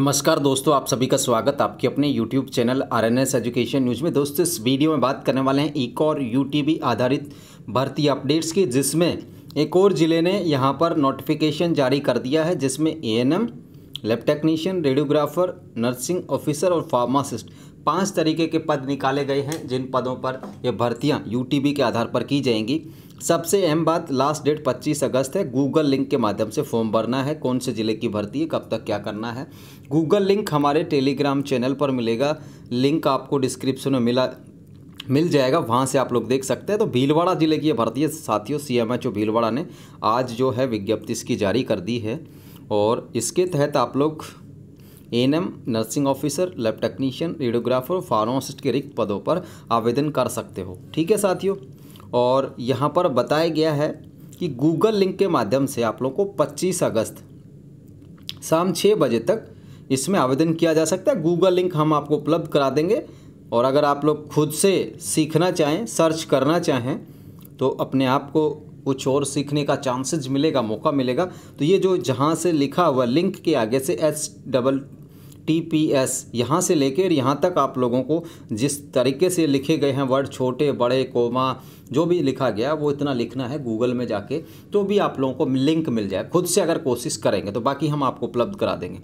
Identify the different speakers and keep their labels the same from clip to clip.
Speaker 1: नमस्कार दोस्तों आप सभी का स्वागत आपके अपने YouTube channel R N S education news में दोस्तों इस वीडियो में बात करने वाले हैं एक और यूटीबी आधारित भर्ती अपडेट्स की जिसमें एक और ज़िले ने यहां पर नोटिफिकेशन जारी कर दिया है जिसमें A N M lab technician radiographer nursing officer और फार्मासिस्ट पाँच तरीके के पद निकाले गए हैं जिन पदों पर यह भर्तियाँ यू के आधार पर की जाएंगी सबसे अहम बात लास्ट डेट 25 अगस्त है गूगल लिंक के माध्यम से फॉर्म भरना है कौन से ज़िले की भर्ती है कब तक क्या करना है गूगल लिंक हमारे टेलीग्राम चैनल पर मिलेगा लिंक आपको डिस्क्रिप्शन में मिला मिल जाएगा वहाँ से आप लोग देख सकते हैं तो भीलवाड़ा ज़िले की भर्ती है साथियों सी एम एच भीलवाड़ा ने आज जो है विज्ञप्ति इसकी जारी कर दी है और इसके तहत आप लोग N M nursing officer lab technician radiographer pharmacist के रिक्त पदों पर आवेदन कर सकते हो ठीक है साथियों और यहाँ पर बताया गया है कि गूगल लिंक के माध्यम से आप लोगों को 25 अगस्त शाम छः बजे तक इसमें आवेदन किया जा सकता है गूगल लिंक हम आपको उपलब्ध करा देंगे और अगर आप लोग खुद से सीखना चाहें सर्च करना चाहें तो अपने आप को कुछ और सीखने का चांसेज मिलेगा मौका मिलेगा तो ये जो जहाँ से लिखा हुआ लिंक के आगे से H double T P S यहाँ से लेकर यहाँ तक आप लोगों को जिस तरीके से लिखे गए हैं वर्ड छोटे बड़े कोमा जो भी लिखा गया वो इतना लिखना है गूगल में जाके तो भी आप लोगों को लिंक मिल जाए खुद से अगर कोशिश करेंगे तो बाकी हम आपको उपलब्ध करा देंगे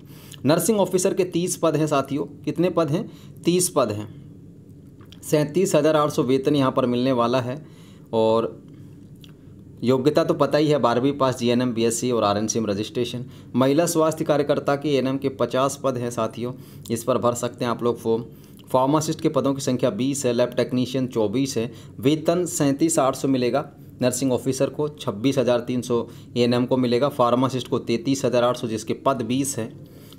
Speaker 1: नर्सिंग ऑफिसर के तीस पद हैं साथियों कितने पद हैं तीस पद हैं सैंतीस हज़ार आठ सौ वेतन यहाँ पर मिलने वाला है और योग्यता तो पता ही है बारहवीं पास जीएनएम बीएससी और आर में रजिस्ट्रेशन महिला स्वास्थ्य कार्यकर्ता की एन के पचास पद हैं साथियों इस पर भर सकते हैं आप लोग फॉर्म फार्मासिस्ट के पदों की संख्या 20 है लैब टेक्नीशियन 24 है वेतन सैंतीस आठ सौ मिलेगा नर्सिंग ऑफिसर को छब्बीस हज़ार तीन सौ ए को मिलेगा फार्मासिस्ट को तैंतीस हज़ार आठ सौ जिसके पद बीस है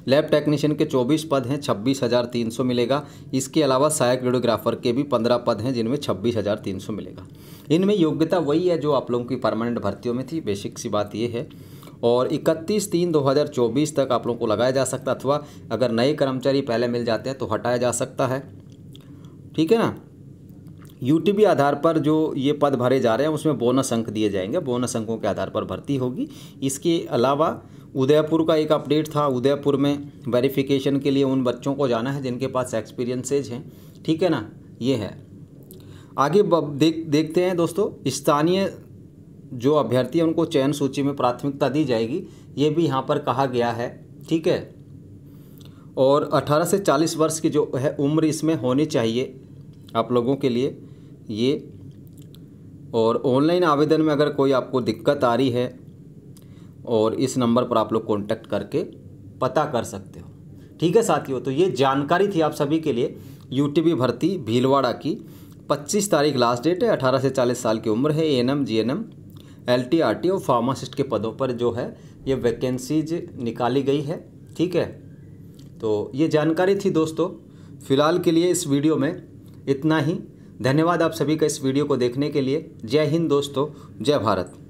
Speaker 1: लैब टेक्नीशियन के 24 पद हैं 26,300 मिलेगा इसके अलावा सहायक वीडियोग्राफर के भी 15 पद हैं जिनमें 26,300 मिलेगा इनमें योग्यता वही है जो आप लोगों की परमानेंट भर्तियों में थी बेसिक सी बात ये है और 31 तीन 2024 तक आप लोगों को लगाया जा सकता अथवा अगर नए कर्मचारी पहले मिल जाते हैं तो हटाया जा सकता है ठीक है ना यूटीबी आधार पर जो ये पद भरे जा रहे हैं उसमें बोनस अंक दिए जाएंगे बोनस अंकों के आधार पर भर्ती होगी इसके अलावा उदयपुर का एक अपडेट था उदयपुर में वेरिफिकेशन के लिए उन बच्चों को जाना है जिनके पास एक्सपीरियंसेज हैं ठीक है ना ये है आगे देख देखते हैं दोस्तों स्थानीय जो अभ्यर्थी हैं उनको चयन सूची में प्राथमिकता दी जाएगी ये भी यहाँ पर कहा गया है ठीक है और 18 से 40 वर्ष की जो है उम्र इसमें होनी चाहिए आप लोगों के लिए ये और ऑनलाइन आवेदन में अगर कोई आपको दिक्कत आ रही है और इस नंबर पर आप लोग कॉन्टैक्ट करके पता कर सकते हो ठीक है साथियों तो ये जानकारी थी आप सभी के लिए यू भर्ती भीलवाड़ा की 25 तारीख लास्ट डेट है 18 से 40 साल की उम्र है A N M G N M L T R T और फार्मासिस्ट के पदों पर जो है ये वैकेंसीज निकाली गई है ठीक है तो ये जानकारी थी दोस्तों फिलहाल के लिए इस वीडियो में इतना ही धन्यवाद आप सभी का इस वीडियो को देखने के लिए जय हिंद दोस्तों जय भारत